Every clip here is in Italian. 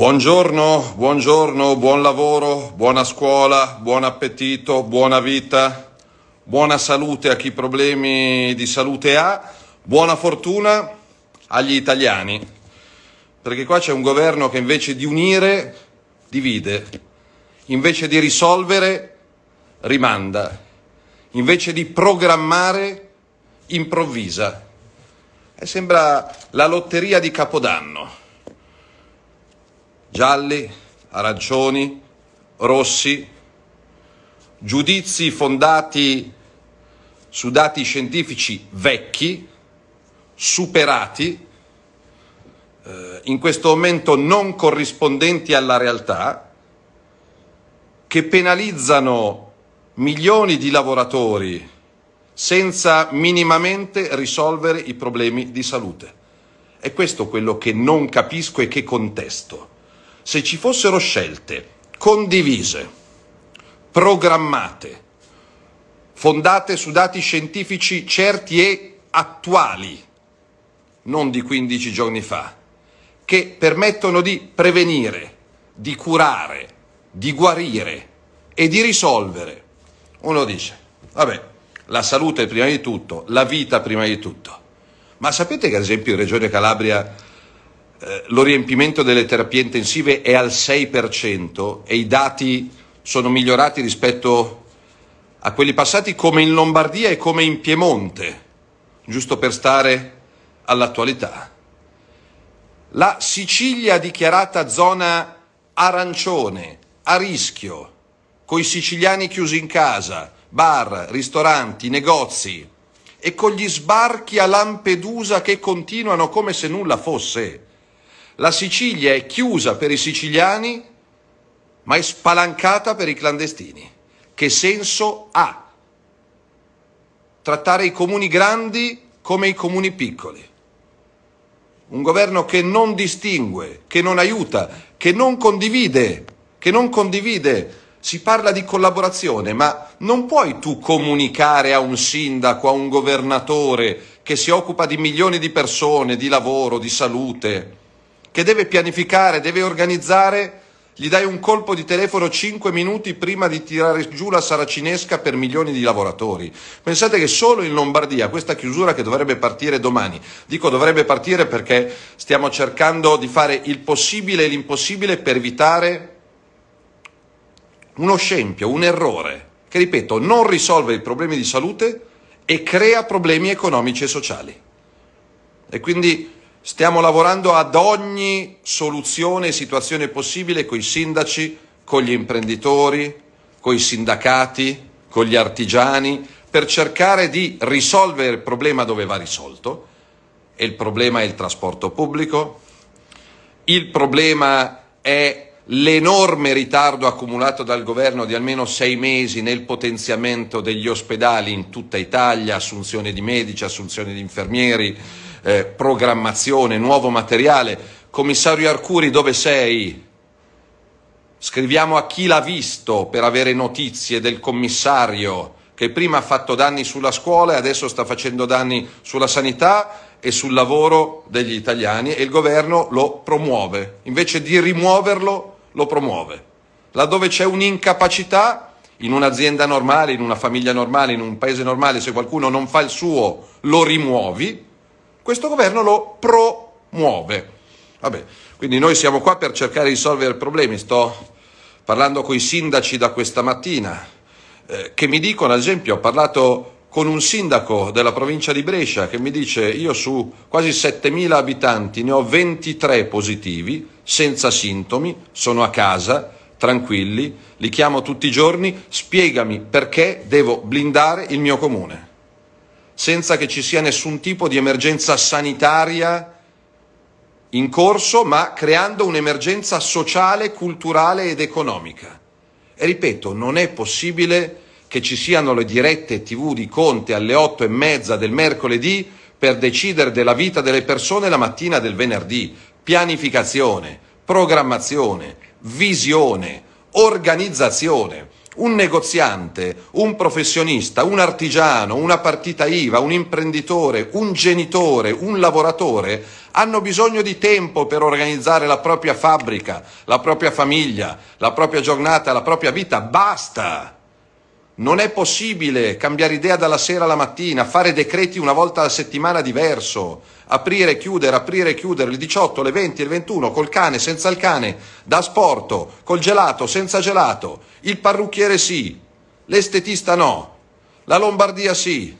Buongiorno, buongiorno, buon lavoro, buona scuola, buon appetito, buona vita, buona salute a chi problemi di salute ha, buona fortuna agli italiani, perché qua c'è un governo che invece di unire divide, invece di risolvere rimanda, invece di programmare improvvisa. E sembra la lotteria di Capodanno gialli, arancioni, rossi, giudizi fondati su dati scientifici vecchi, superati, eh, in questo momento non corrispondenti alla realtà, che penalizzano milioni di lavoratori senza minimamente risolvere i problemi di salute. È questo quello che non capisco e che contesto se ci fossero scelte condivise, programmate, fondate su dati scientifici certi e attuali, non di 15 giorni fa, che permettono di prevenire, di curare, di guarire e di risolvere. Uno dice, vabbè, la salute prima di tutto, la vita prima di tutto. Ma sapete che ad esempio in Regione Calabria eh, lo riempimento delle terapie intensive è al 6% e i dati sono migliorati rispetto a quelli passati come in Lombardia e come in Piemonte, giusto per stare all'attualità. La Sicilia dichiarata zona arancione, a rischio, con i siciliani chiusi in casa, bar, ristoranti, negozi e con gli sbarchi a Lampedusa che continuano come se nulla fosse. La Sicilia è chiusa per i siciliani, ma è spalancata per i clandestini. Che senso ha trattare i comuni grandi come i comuni piccoli? Un governo che non distingue, che non aiuta, che non condivide, che non condivide si parla di collaborazione, ma non puoi tu comunicare a un sindaco, a un governatore che si occupa di milioni di persone, di lavoro, di salute, che deve pianificare, deve organizzare, gli dai un colpo di telefono 5 minuti prima di tirare giù la saracinesca per milioni di lavoratori. Pensate che solo in Lombardia questa chiusura che dovrebbe partire domani, dico dovrebbe partire perché stiamo cercando di fare il possibile e l'impossibile per evitare uno scempio, un errore, che ripeto non risolve i problemi di salute e crea problemi economici e sociali. E quindi Stiamo lavorando ad ogni soluzione e situazione possibile con i sindaci, con gli imprenditori, con i sindacati, con gli artigiani, per cercare di risolvere il problema dove va risolto. E il problema è il trasporto pubblico, il problema è l'enorme ritardo accumulato dal governo di almeno sei mesi nel potenziamento degli ospedali in tutta Italia, assunzione di medici, assunzione di infermieri, eh, programmazione, nuovo materiale. Commissario Arcuri, dove sei? Scriviamo a chi l'ha visto per avere notizie del commissario che prima ha fatto danni sulla scuola e adesso sta facendo danni sulla sanità e sul lavoro degli italiani e il governo lo promuove. Invece di rimuoverlo, lo promuove. Laddove c'è un'incapacità, in un'azienda normale, in una famiglia normale, in un paese normale, se qualcuno non fa il suo, lo rimuovi questo governo lo promuove. Vabbè, quindi noi siamo qua per cercare di risolvere problemi. Sto parlando con i sindaci da questa mattina, eh, che mi dicono, ad esempio, ho parlato con un sindaco della provincia di Brescia che mi dice io su quasi 7.000 abitanti ne ho 23 positivi, senza sintomi, sono a casa, tranquilli, li chiamo tutti i giorni, spiegami perché devo blindare il mio comune senza che ci sia nessun tipo di emergenza sanitaria in corso, ma creando un'emergenza sociale, culturale ed economica. E ripeto, non è possibile che ci siano le dirette TV di Conte alle otto e mezza del mercoledì per decidere della vita delle persone la mattina del venerdì. Pianificazione, programmazione, visione, organizzazione un negoziante, un professionista, un artigiano, una partita IVA, un imprenditore, un genitore, un lavoratore hanno bisogno di tempo per organizzare la propria fabbrica, la propria famiglia, la propria giornata, la propria vita. Basta! Non è possibile cambiare idea dalla sera alla mattina, fare decreti una volta alla settimana diverso, aprire e chiudere, aprire e chiudere, il 18, le 20, il 21, col cane, senza il cane, da sporto, col gelato, senza gelato, il parrucchiere sì, l'estetista no, la Lombardia sì,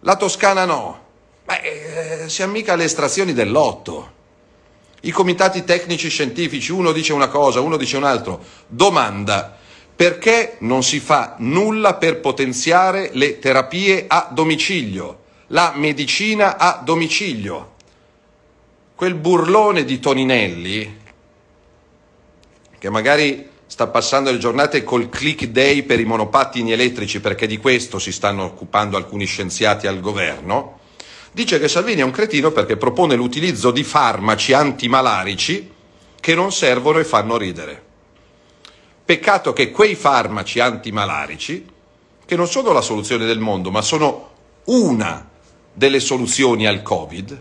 la Toscana no. Beh, eh, siamo mica alle estrazioni del lotto. I comitati tecnici scientifici, uno dice una cosa, uno dice un'altra. Domanda. Perché non si fa nulla per potenziare le terapie a domicilio, la medicina a domicilio? Quel burlone di Toninelli, che magari sta passando le giornate col click day per i monopattini elettrici, perché di questo si stanno occupando alcuni scienziati al governo, dice che Salvini è un cretino perché propone l'utilizzo di farmaci antimalarici che non servono e fanno ridere. Peccato che quei farmaci antimalarici, che non sono la soluzione del mondo, ma sono una delle soluzioni al Covid,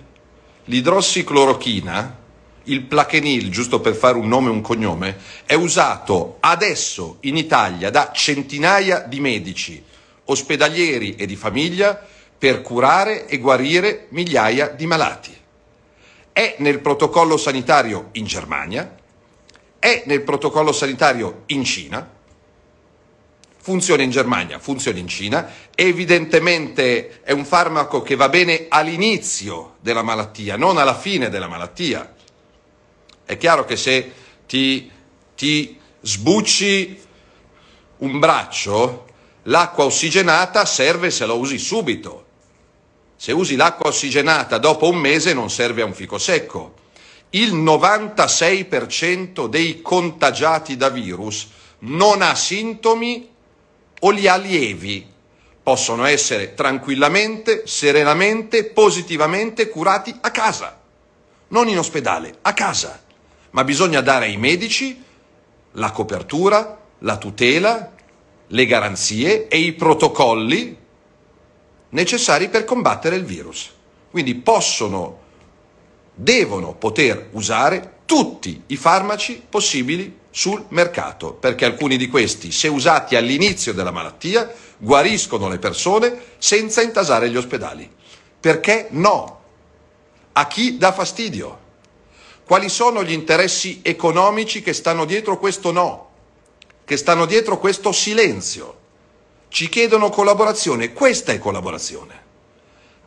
l'idrossiclorochina, il plaquenil, giusto per fare un nome e un cognome, è usato adesso in Italia da centinaia di medici, ospedalieri e di famiglia per curare e guarire migliaia di malati. È nel protocollo sanitario in Germania, è nel protocollo sanitario in Cina, funziona in Germania, funziona in Cina, evidentemente è un farmaco che va bene all'inizio della malattia, non alla fine della malattia. È chiaro che se ti, ti sbucci un braccio, l'acqua ossigenata serve se la usi subito. Se usi l'acqua ossigenata dopo un mese non serve a un fico secco il 96% dei contagiati da virus non ha sintomi o li ha lievi. Possono essere tranquillamente, serenamente, positivamente curati a casa, non in ospedale, a casa. Ma bisogna dare ai medici la copertura, la tutela, le garanzie e i protocolli necessari per combattere il virus. Quindi possono devono poter usare tutti i farmaci possibili sul mercato, perché alcuni di questi, se usati all'inizio della malattia, guariscono le persone senza intasare gli ospedali. Perché no? A chi dà fastidio? Quali sono gli interessi economici che stanno dietro questo no? Che stanno dietro questo silenzio? Ci chiedono collaborazione, questa è collaborazione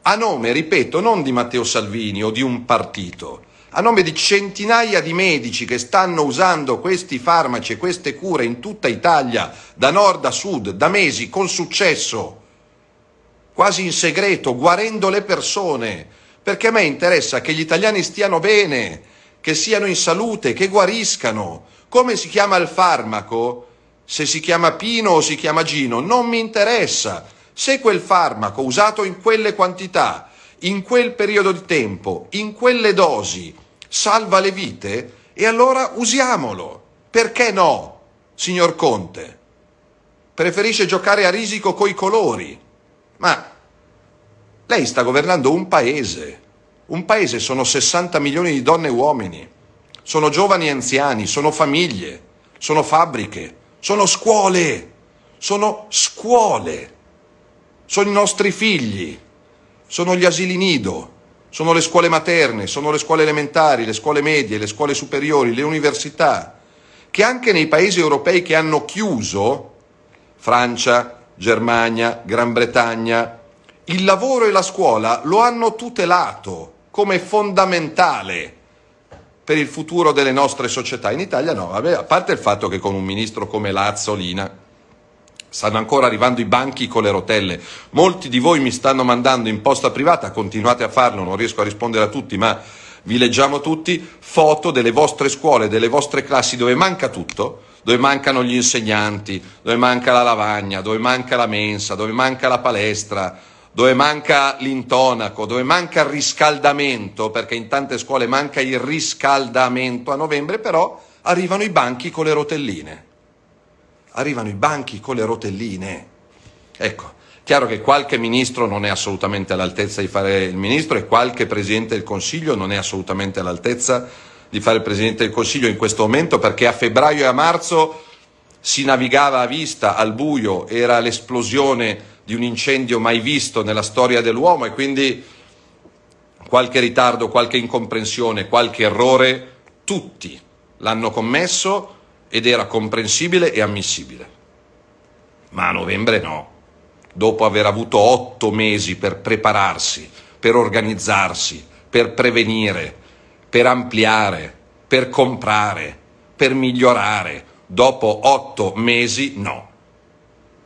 a nome, ripeto, non di Matteo Salvini o di un partito, a nome di centinaia di medici che stanno usando questi farmaci e queste cure in tutta Italia, da nord a sud, da mesi, con successo, quasi in segreto, guarendo le persone, perché a me interessa che gli italiani stiano bene, che siano in salute, che guariscano. Come si chiama il farmaco? Se si chiama Pino o si chiama Gino, non mi interessa. Se quel farmaco usato in quelle quantità, in quel periodo di tempo, in quelle dosi, salva le vite, e allora usiamolo. Perché no, signor Conte? Preferisce giocare a risico coi colori. Ma lei sta governando un paese. Un paese sono 60 milioni di donne e uomini. Sono giovani e anziani, sono famiglie, sono fabbriche, sono scuole. Sono scuole sono i nostri figli, sono gli asili nido, sono le scuole materne, sono le scuole elementari, le scuole medie, le scuole superiori, le università, che anche nei paesi europei che hanno chiuso, Francia, Germania, Gran Bretagna, il lavoro e la scuola lo hanno tutelato come fondamentale per il futuro delle nostre società. In Italia no, Vabbè, a parte il fatto che con un ministro come Lazzolina Stanno ancora arrivando i banchi con le rotelle. Molti di voi mi stanno mandando in posta privata, continuate a farlo, non riesco a rispondere a tutti, ma vi leggiamo tutti, foto delle vostre scuole, delle vostre classi dove manca tutto, dove mancano gli insegnanti, dove manca la lavagna, dove manca la mensa, dove manca la palestra, dove manca l'intonaco, dove manca il riscaldamento, perché in tante scuole manca il riscaldamento a novembre, però arrivano i banchi con le rotelline arrivano i banchi con le rotelline. Ecco, chiaro che qualche ministro non è assolutamente all'altezza di fare il ministro e qualche presidente del Consiglio non è assolutamente all'altezza di fare il presidente del Consiglio in questo momento perché a febbraio e a marzo si navigava a vista, al buio, era l'esplosione di un incendio mai visto nella storia dell'uomo e quindi qualche ritardo, qualche incomprensione, qualche errore, tutti l'hanno commesso ed era comprensibile e ammissibile. Ma a novembre no. Dopo aver avuto otto mesi per prepararsi, per organizzarsi, per prevenire, per ampliare, per comprare, per migliorare, dopo otto mesi no.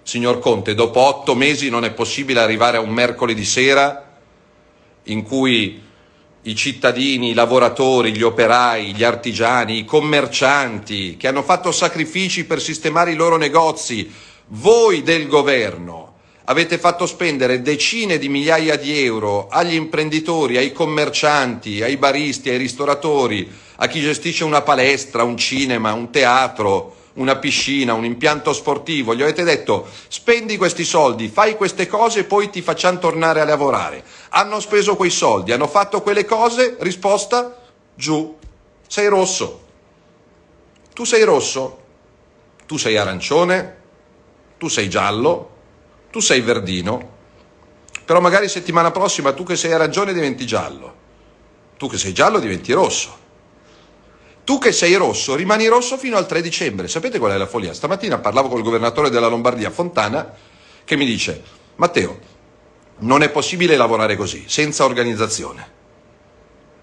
Signor Conte, dopo otto mesi non è possibile arrivare a un mercoledì sera in cui i cittadini, i lavoratori, gli operai, gli artigiani, i commercianti che hanno fatto sacrifici per sistemare i loro negozi, voi del governo avete fatto spendere decine di migliaia di euro agli imprenditori, ai commercianti, ai baristi, ai ristoratori, a chi gestisce una palestra, un cinema, un teatro, una piscina, un impianto sportivo, gli avete detto spendi questi soldi, fai queste cose e poi ti facciamo tornare a lavorare. Hanno speso quei soldi, hanno fatto quelle cose, risposta giù, sei rosso. Tu sei rosso, tu sei arancione, tu sei giallo, tu sei verdino, però magari settimana prossima tu che sei arancione diventi giallo, tu che sei giallo diventi rosso tu che sei rosso, rimani rosso fino al 3 dicembre. Sapete qual è la follia? Stamattina parlavo col governatore della Lombardia, Fontana, che mi dice, Matteo, non è possibile lavorare così, senza organizzazione.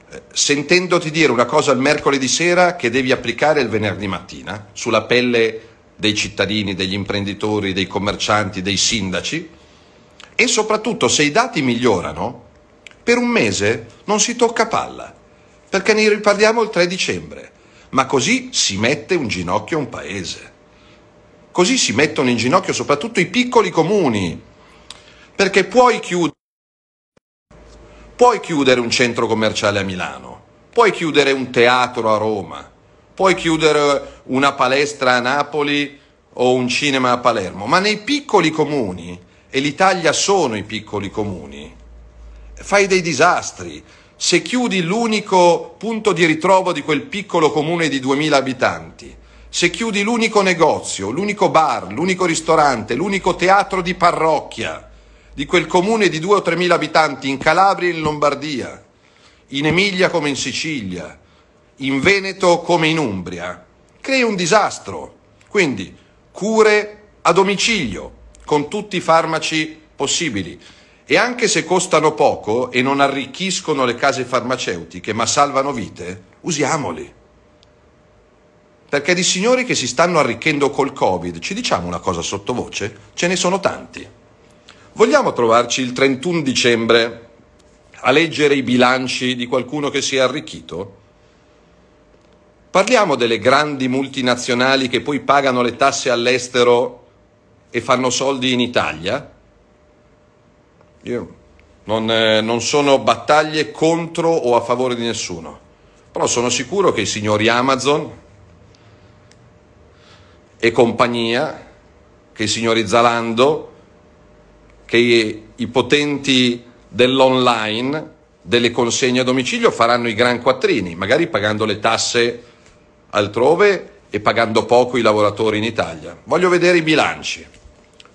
Eh, sentendoti dire una cosa il mercoledì sera che devi applicare il venerdì mattina, sulla pelle dei cittadini, degli imprenditori, dei commercianti, dei sindaci, e soprattutto se i dati migliorano, per un mese non si tocca palla, perché ne riparliamo il 3 dicembre ma così si mette in ginocchio un paese. Così si mettono in ginocchio soprattutto i piccoli comuni, perché puoi chiudere, puoi chiudere un centro commerciale a Milano, puoi chiudere un teatro a Roma, puoi chiudere una palestra a Napoli o un cinema a Palermo, ma nei piccoli comuni, e l'Italia sono i piccoli comuni, fai dei disastri, se chiudi l'unico punto di ritrovo di quel piccolo comune di 2000 abitanti, se chiudi l'unico negozio, l'unico bar, l'unico ristorante, l'unico teatro di parrocchia di quel comune di 2 o 3000 abitanti in Calabria e in Lombardia, in Emilia come in Sicilia, in Veneto come in Umbria, crei un disastro. Quindi cure a domicilio con tutti i farmaci possibili. E anche se costano poco e non arricchiscono le case farmaceutiche, ma salvano vite, usiamoli. Perché di signori che si stanno arricchendo col Covid, ci diciamo una cosa sottovoce, ce ne sono tanti. Vogliamo trovarci il 31 dicembre a leggere i bilanci di qualcuno che si è arricchito? Parliamo delle grandi multinazionali che poi pagano le tasse all'estero e fanno soldi in Italia? Io non, eh, non sono battaglie contro o a favore di nessuno, però sono sicuro che i signori Amazon e compagnia, che i signori Zalando, che i, i potenti dell'online, delle consegne a domicilio faranno i gran quattrini, magari pagando le tasse altrove e pagando poco i lavoratori in Italia. Voglio vedere i bilanci.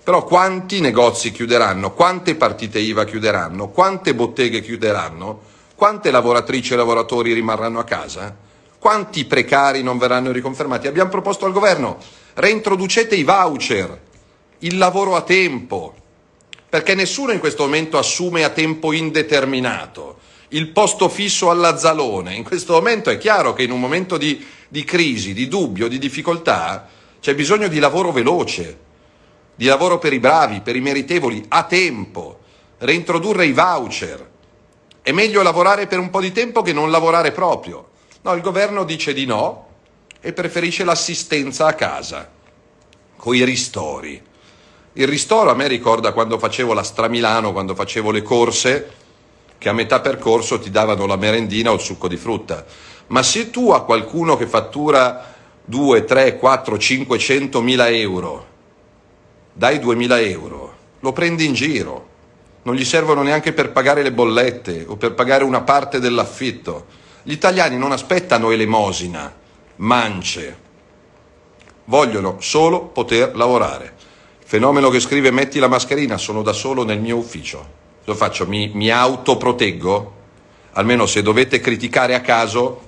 Però quanti negozi chiuderanno, quante partite IVA chiuderanno, quante botteghe chiuderanno, quante lavoratrici e lavoratori rimarranno a casa, quanti precari non verranno riconfermati. Abbiamo proposto al governo, reintroducete i voucher, il lavoro a tempo, perché nessuno in questo momento assume a tempo indeterminato. Il posto fisso alla zalone, in questo momento è chiaro che in un momento di, di crisi, di dubbio, di difficoltà, c'è bisogno di lavoro veloce di lavoro per i bravi, per i meritevoli, a tempo, reintrodurre i voucher. È meglio lavorare per un po' di tempo che non lavorare proprio. No, il governo dice di no e preferisce l'assistenza a casa, con i ristori. Il ristoro a me ricorda quando facevo la Stramilano, quando facevo le corse, che a metà percorso ti davano la merendina o il succo di frutta. Ma se tu a qualcuno che fattura 2, 3, 4, 500 mila euro dai 2000 euro, lo prendi in giro, non gli servono neanche per pagare le bollette o per pagare una parte dell'affitto. Gli italiani non aspettano elemosina, mance, vogliono solo poter lavorare. fenomeno che scrive metti la mascherina, sono da solo nel mio ufficio. Lo faccio? Mi, mi autoproteggo? Almeno se dovete criticare a caso,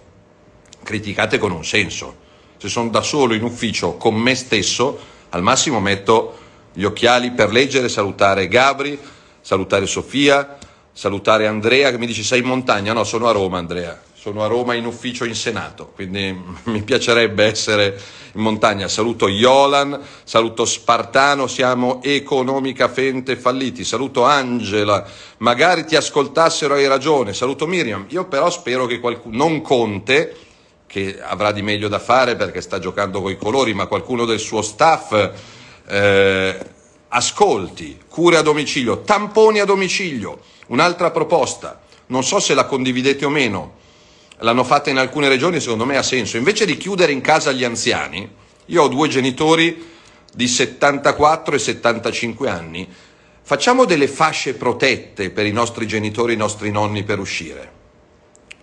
criticate con un senso. Se sono da solo in ufficio con me stesso, al massimo metto gli occhiali per leggere, salutare Gabri, salutare Sofia, salutare Andrea che mi dice sei in montagna, no sono a Roma Andrea, sono a Roma in ufficio in Senato, quindi mi piacerebbe essere in montagna, saluto Iolan, saluto Spartano, siamo economicamente falliti, saluto Angela, magari ti ascoltassero hai ragione, saluto Miriam, io però spero che qualcuno, non Conte, che avrà di meglio da fare perché sta giocando con i colori, ma qualcuno del suo staff eh, ascolti, cure a domicilio, tamponi a domicilio, un'altra proposta, non so se la condividete o meno, l'hanno fatta in alcune regioni, secondo me ha senso, invece di chiudere in casa gli anziani, io ho due genitori di 74 e 75 anni, facciamo delle fasce protette per i nostri genitori, i nostri nonni per uscire.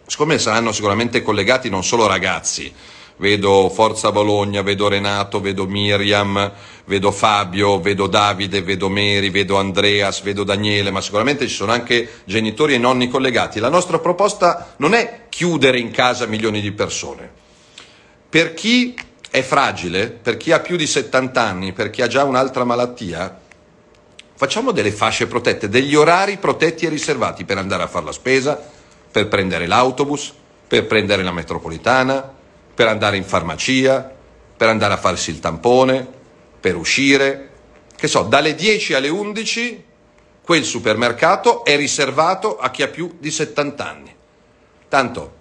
Siccome saranno sicuramente collegati non solo ragazzi, vedo Forza Bologna, vedo Renato, vedo Miriam, vedo Fabio, vedo Davide, vedo Meri, vedo Andreas, vedo Daniele, ma sicuramente ci sono anche genitori e nonni collegati. La nostra proposta non è chiudere in casa milioni di persone. Per chi è fragile, per chi ha più di 70 anni, per chi ha già un'altra malattia, facciamo delle fasce protette, degli orari protetti e riservati per andare a fare la spesa, per prendere l'autobus, per prendere la metropolitana, per andare in farmacia, per andare a farsi il tampone, per uscire, che so, dalle 10 alle 11 quel supermercato è riservato a chi ha più di 70 anni. Tanto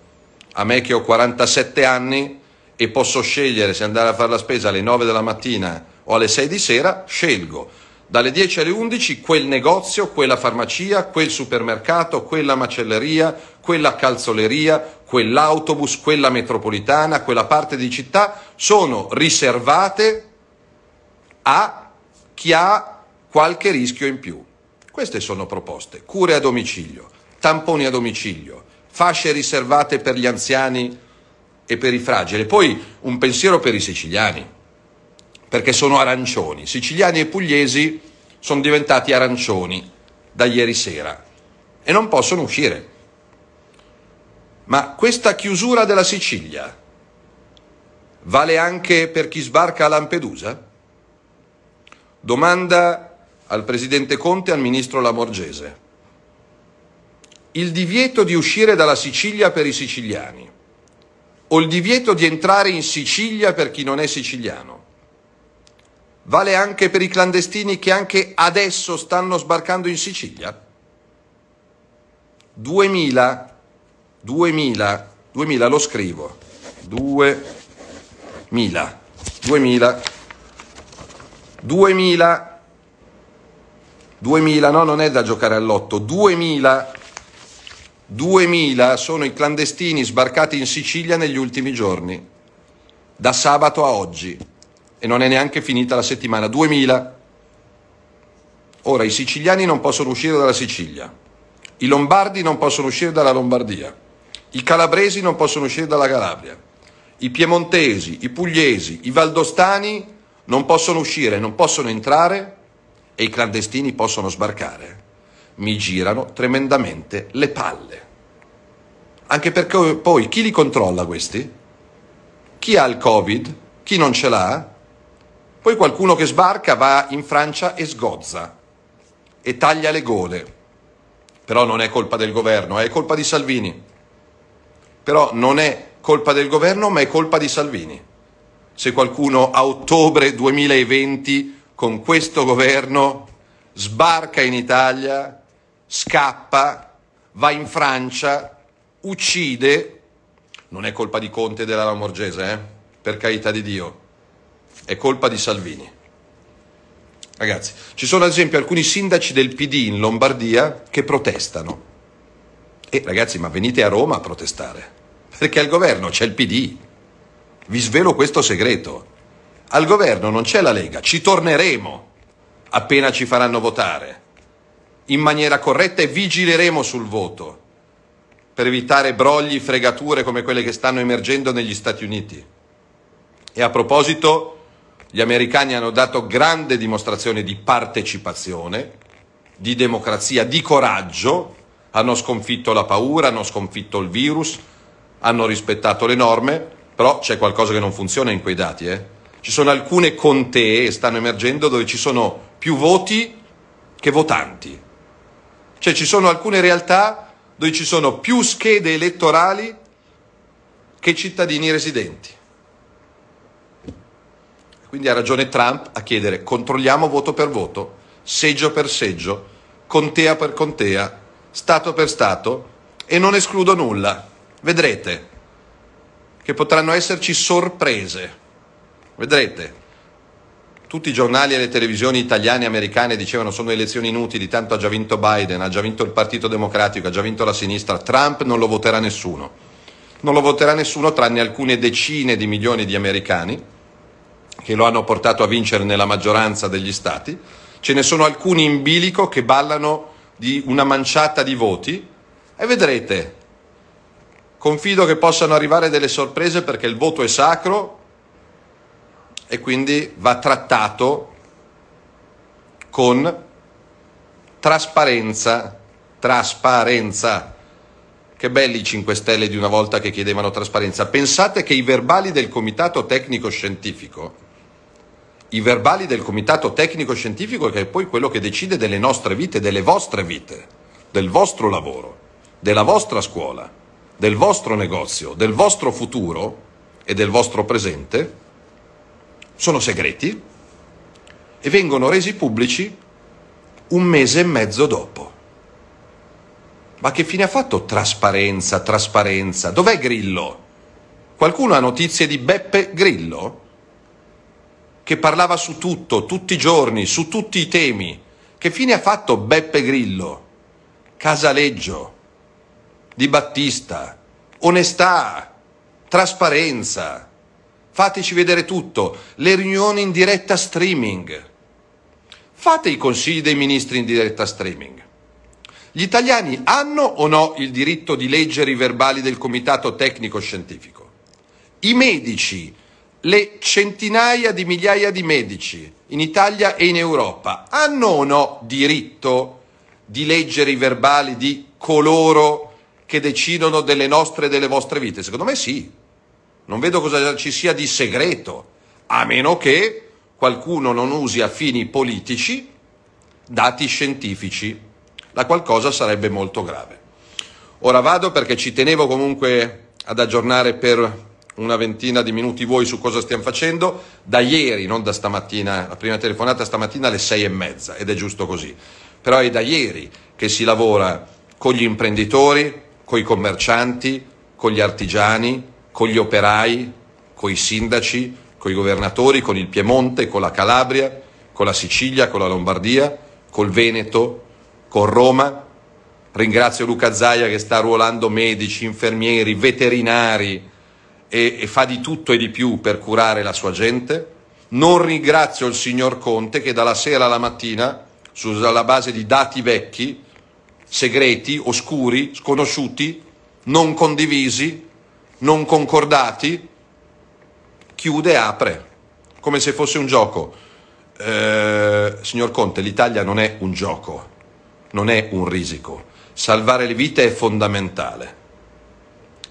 a me che ho 47 anni e posso scegliere se andare a fare la spesa alle 9 della mattina o alle 6 di sera, scelgo dalle 10 alle 11 quel negozio, quella farmacia, quel supermercato, quella macelleria, quella calzoleria, quell'autobus, quella metropolitana, quella parte di città sono riservate a chi ha qualche rischio in più. Queste sono proposte. Cure a domicilio, tamponi a domicilio, fasce riservate per gli anziani e per i fragili. Poi un pensiero per i siciliani, perché sono arancioni. Siciliani e pugliesi sono diventati arancioni da ieri sera e non possono uscire. Ma questa chiusura della Sicilia vale anche per chi sbarca a Lampedusa? Domanda al presidente Conte e al ministro Lamorgese. Il divieto di uscire dalla Sicilia per i siciliani o il divieto di entrare in Sicilia per chi non è siciliano vale anche per i clandestini che anche adesso stanno sbarcando in Sicilia? 2000, 2000, 2000 lo scrivo, 2000, 2000 2000, 2000, no, non è da giocare all'otto, 2000, 2000 sono i clandestini sbarcati in Sicilia negli ultimi giorni, da sabato a oggi, e non è neanche finita la settimana, 2000. Ora, i siciliani non possono uscire dalla Sicilia, i lombardi non possono uscire dalla Lombardia, i calabresi non possono uscire dalla Calabria, i piemontesi, i pugliesi, i valdostani non possono uscire, non possono entrare e i clandestini possono sbarcare. Mi girano tremendamente le palle. Anche perché poi chi li controlla questi? Chi ha il Covid? Chi non ce l'ha? Poi qualcuno che sbarca va in Francia e sgozza e taglia le gole. Però non è colpa del governo, è colpa di Salvini. Però non è colpa del governo, ma è colpa di Salvini se qualcuno a ottobre 2020 con questo governo sbarca in Italia, scappa, va in Francia, uccide, non è colpa di Conte e della Lamorgese, eh? per carità di Dio, è colpa di Salvini. Ragazzi, ci sono ad esempio alcuni sindaci del PD in Lombardia che protestano. E ragazzi, ma venite a Roma a protestare, perché al governo c'è il PD. Vi svelo questo segreto. Al governo non c'è la Lega, ci torneremo appena ci faranno votare, in maniera corretta e vigileremo sul voto, per evitare brogli, fregature come quelle che stanno emergendo negli Stati Uniti. E a proposito, gli americani hanno dato grande dimostrazione di partecipazione, di democrazia, di coraggio, hanno sconfitto la paura, hanno sconfitto il virus, hanno rispettato le norme però c'è qualcosa che non funziona in quei dati, eh? Ci sono alcune contee che stanno emergendo dove ci sono più voti che votanti. Cioè ci sono alcune realtà dove ci sono più schede elettorali che cittadini residenti. Quindi ha ragione Trump a chiedere controlliamo voto per voto, seggio per seggio, contea per contea, Stato per Stato e non escludo nulla. Vedrete che potranno esserci sorprese. Vedrete, tutti i giornali e le televisioni italiane e americane dicevano sono elezioni inutili, tanto ha già vinto Biden, ha già vinto il Partito Democratico, ha già vinto la sinistra, Trump non lo voterà nessuno. Non lo voterà nessuno tranne alcune decine di milioni di americani che lo hanno portato a vincere nella maggioranza degli stati. Ce ne sono alcuni in bilico che ballano di una manciata di voti e vedrete Confido che possano arrivare delle sorprese perché il voto è sacro e quindi va trattato con trasparenza, trasparenza. Che belli i 5 Stelle di una volta che chiedevano trasparenza. Pensate che i verbali del Comitato Tecnico Scientifico, i verbali del Comitato Tecnico Scientifico che è poi quello che decide delle nostre vite, delle vostre vite, del vostro lavoro, della vostra scuola del vostro negozio, del vostro futuro e del vostro presente sono segreti e vengono resi pubblici un mese e mezzo dopo. Ma che fine ha fatto trasparenza, trasparenza? Dov'è Grillo? Qualcuno ha notizie di Beppe Grillo? Che parlava su tutto, tutti i giorni, su tutti i temi. Che fine ha fatto Beppe Grillo? Casaleggio. Di Battista, onestà, trasparenza. Fateci vedere tutto, le riunioni in diretta streaming. Fate i consigli dei ministri in diretta streaming. Gli italiani hanno o no il diritto di leggere i verbali del comitato tecnico scientifico? I medici, le centinaia di migliaia di medici in Italia e in Europa, hanno o no diritto di leggere i verbali di coloro che che decidono delle nostre e delle vostre vite? Secondo me sì. Non vedo cosa ci sia di segreto, a meno che qualcuno non usi a fini politici dati scientifici, la qualcosa sarebbe molto grave. Ora vado perché ci tenevo comunque ad aggiornare per una ventina di minuti voi su cosa stiamo facendo da ieri, non da stamattina, la prima telefonata stamattina alle sei e mezza ed è giusto così. Però è da ieri che si lavora con gli imprenditori, coi commercianti, con gli artigiani, con gli operai, con i sindaci, con i governatori, con il Piemonte, con la Calabria, con la Sicilia, con la Lombardia, col Veneto, con Roma. Ringrazio Luca Zaia che sta ruolando medici, infermieri, veterinari e, e fa di tutto e di più per curare la sua gente. Non ringrazio il signor Conte che dalla sera alla mattina, sulla base di dati vecchi, segreti, oscuri, sconosciuti, non condivisi, non concordati, chiude e apre, come se fosse un gioco. Eh, signor Conte, l'Italia non è un gioco, non è un risico. Salvare le vite è fondamentale.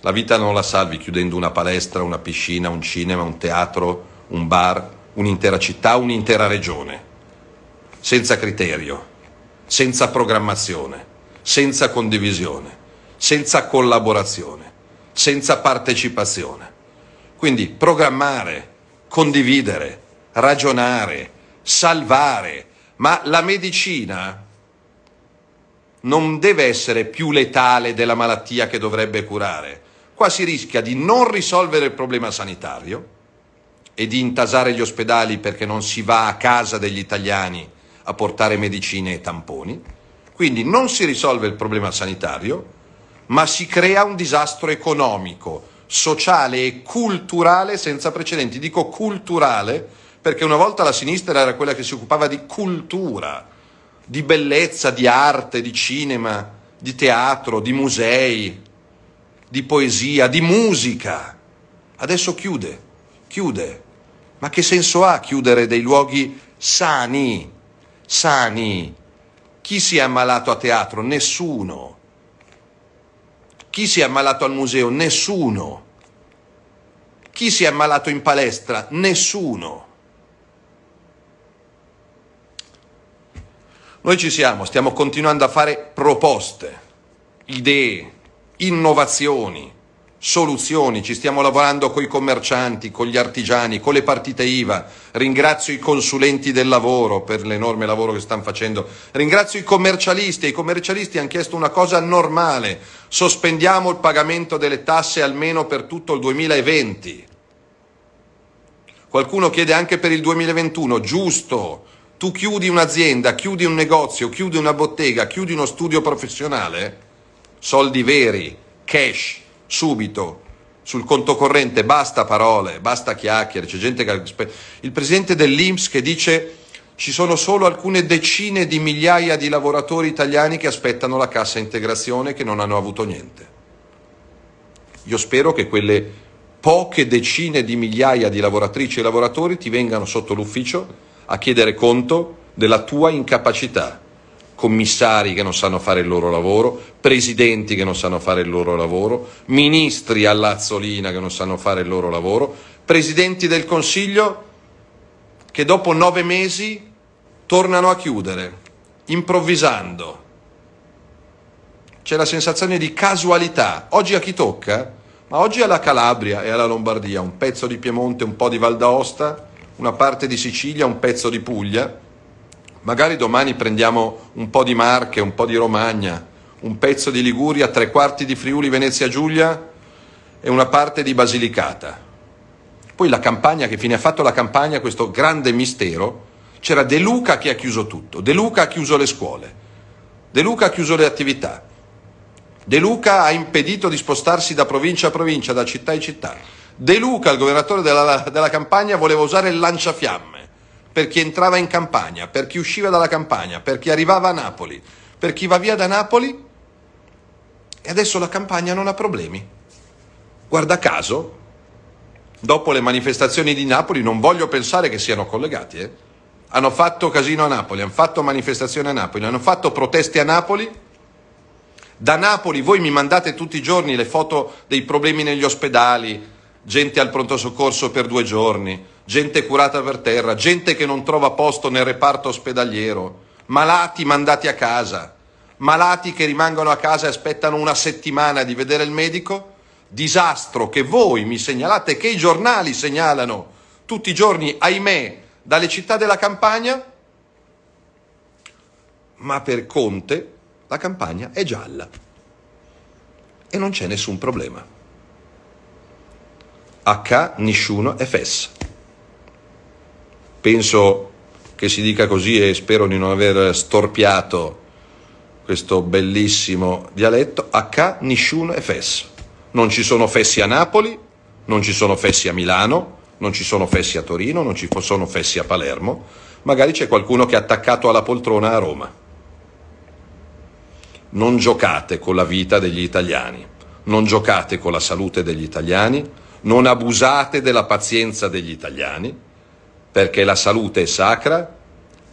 La vita non la salvi chiudendo una palestra, una piscina, un cinema, un teatro, un bar, un'intera città, un'intera regione, senza criterio, senza programmazione senza condivisione, senza collaborazione, senza partecipazione. Quindi programmare, condividere, ragionare, salvare, ma la medicina non deve essere più letale della malattia che dovrebbe curare. Qua si rischia di non risolvere il problema sanitario e di intasare gli ospedali perché non si va a casa degli italiani a portare medicine e tamponi quindi non si risolve il problema sanitario, ma si crea un disastro economico, sociale e culturale senza precedenti. Dico culturale perché una volta la sinistra era quella che si occupava di cultura, di bellezza, di arte, di cinema, di teatro, di musei, di poesia, di musica. Adesso chiude, chiude. Ma che senso ha chiudere dei luoghi sani, sani, chi si è ammalato a teatro? Nessuno. Chi si è ammalato al museo? Nessuno. Chi si è ammalato in palestra? Nessuno. Noi ci siamo, stiamo continuando a fare proposte, idee, innovazioni soluzioni, ci stiamo lavorando con i commercianti, con gli artigiani, con le partite IVA, ringrazio i consulenti del lavoro per l'enorme lavoro che stanno facendo, ringrazio i commercialisti i commercialisti hanno chiesto una cosa normale, sospendiamo il pagamento delle tasse almeno per tutto il 2020. Qualcuno chiede anche per il 2021, giusto, tu chiudi un'azienda, chiudi un negozio, chiudi una bottega, chiudi uno studio professionale, soldi veri, cash subito sul conto corrente, basta parole, basta chiacchiere, c'è gente che... Il presidente dell'Inps che dice ci sono solo alcune decine di migliaia di lavoratori italiani che aspettano la cassa integrazione che non hanno avuto niente. Io spero che quelle poche decine di migliaia di lavoratrici e lavoratori ti vengano sotto l'ufficio a chiedere conto della tua incapacità commissari che non sanno fare il loro lavoro, presidenti che non sanno fare il loro lavoro, ministri all'azzolina che non sanno fare il loro lavoro, presidenti del Consiglio che dopo nove mesi tornano a chiudere, improvvisando. C'è la sensazione di casualità. Oggi a chi tocca? Ma oggi alla Calabria e alla Lombardia, un pezzo di Piemonte, un po' di Val d'Aosta, una parte di Sicilia, un pezzo di Puglia Magari domani prendiamo un po' di Marche, un po' di Romagna, un pezzo di Liguria, tre quarti di Friuli Venezia Giulia e una parte di Basilicata. Poi la campagna, che fine ha fatto la campagna, questo grande mistero, c'era De Luca che ha chiuso tutto, De Luca ha chiuso le scuole, De Luca ha chiuso le attività, De Luca ha impedito di spostarsi da provincia a provincia, da città a città. De Luca, il governatore della, della campagna, voleva usare il lanciafiamme per chi entrava in campagna, per chi usciva dalla campagna, per chi arrivava a Napoli, per chi va via da Napoli e adesso la campagna non ha problemi. Guarda caso, dopo le manifestazioni di Napoli, non voglio pensare che siano collegati, eh? hanno fatto casino a Napoli, hanno fatto manifestazioni a Napoli, hanno fatto proteste a Napoli. Da Napoli voi mi mandate tutti i giorni le foto dei problemi negli ospedali, gente al pronto soccorso per due giorni, gente curata per terra, gente che non trova posto nel reparto ospedaliero, malati mandati a casa, malati che rimangono a casa e aspettano una settimana di vedere il medico, disastro che voi mi segnalate, che i giornali segnalano tutti i giorni, ahimè, dalle città della campagna, ma per Conte la campagna è gialla e non c'è nessun problema. H, nessuno è penso che si dica così e spero di non aver storpiato questo bellissimo dialetto, H Nishun e Fes. Non ci sono fessi a Napoli, non ci sono fessi a Milano, non ci sono fessi a Torino, non ci sono fessi a Palermo, magari c'è qualcuno che è attaccato alla poltrona a Roma. Non giocate con la vita degli italiani, non giocate con la salute degli italiani, non abusate della pazienza degli italiani, perché la salute è sacra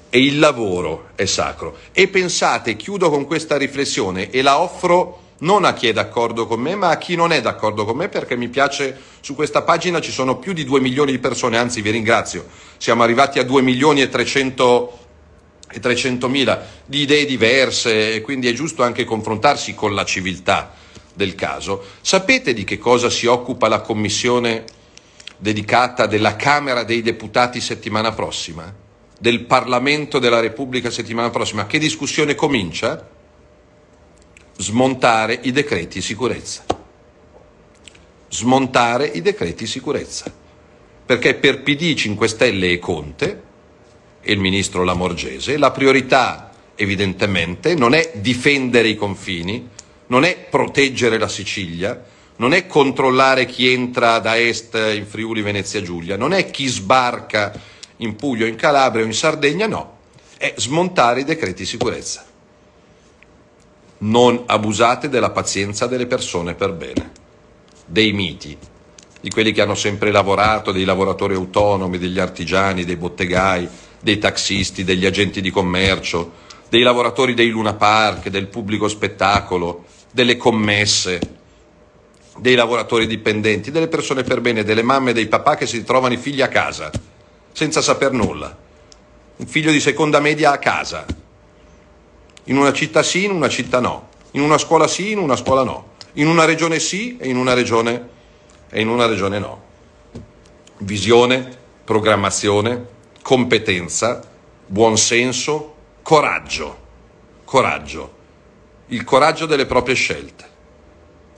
e il lavoro è sacro. E pensate, chiudo con questa riflessione e la offro non a chi è d'accordo con me, ma a chi non è d'accordo con me, perché mi piace, su questa pagina ci sono più di 2 milioni di persone, anzi vi ringrazio, siamo arrivati a 2 milioni e 300 e 300.000 di idee diverse e quindi è giusto anche confrontarsi con la civiltà del caso. Sapete di che cosa si occupa la Commissione dedicata della Camera dei Deputati settimana prossima, del Parlamento della Repubblica settimana prossima, che discussione comincia? Smontare i decreti sicurezza. Smontare i decreti sicurezza. Perché per PD, 5 Stelle e Conte, e il ministro Lamorgese, la priorità evidentemente non è difendere i confini, non è proteggere la Sicilia, non è controllare chi entra da est in Friuli Venezia Giulia, non è chi sbarca in Puglia in Calabria o in Sardegna, no, è smontare i decreti sicurezza. Non abusate della pazienza delle persone per bene, dei miti, di quelli che hanno sempre lavorato, dei lavoratori autonomi, degli artigiani, dei bottegai, dei taxisti, degli agenti di commercio, dei lavoratori dei Luna Park, del pubblico spettacolo, delle commesse, dei lavoratori dipendenti, delle persone per bene, delle mamme e dei papà che si trovano i figli a casa, senza saper nulla. Un figlio di seconda media a casa. In una città sì, in una città no. In una scuola sì, in una scuola no. In una regione sì e in una regione, e in una regione no. Visione, programmazione, competenza, buonsenso, coraggio. Coraggio. Il coraggio delle proprie scelte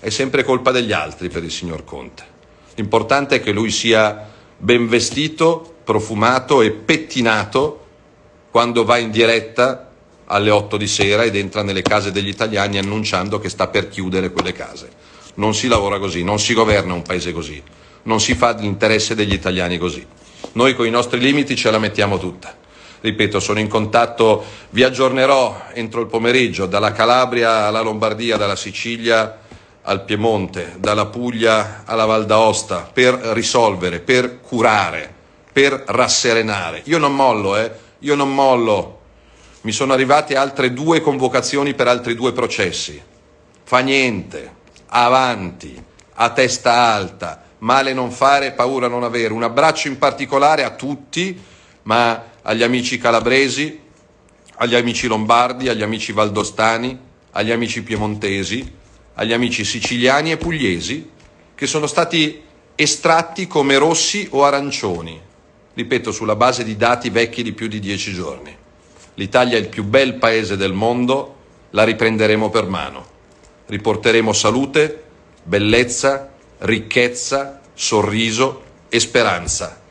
è sempre colpa degli altri per il signor Conte. L'importante è che lui sia ben vestito, profumato e pettinato quando va in diretta alle 8 di sera ed entra nelle case degli italiani annunciando che sta per chiudere quelle case. Non si lavora così, non si governa un paese così, non si fa l'interesse degli italiani così. Noi con i nostri limiti ce la mettiamo tutta. Ripeto, sono in contatto, vi aggiornerò entro il pomeriggio dalla Calabria alla Lombardia, dalla Sicilia al Piemonte, dalla Puglia alla Val d'Aosta per risolvere, per curare, per rasserenare. Io non mollo, eh? Io non mollo. Mi sono arrivate altre due convocazioni per altri due processi. Fa niente, avanti, a testa alta, male non fare, paura non avere. Un abbraccio in particolare a tutti, ma agli amici calabresi, agli amici lombardi, agli amici valdostani, agli amici piemontesi agli amici siciliani e pugliesi che sono stati estratti come rossi o arancioni, ripeto, sulla base di dati vecchi di più di dieci giorni. L'Italia è il più bel paese del mondo, la riprenderemo per mano. Riporteremo salute, bellezza, ricchezza, sorriso e speranza.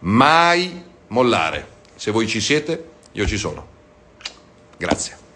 Mai mollare. Se voi ci siete, io ci sono. Grazie.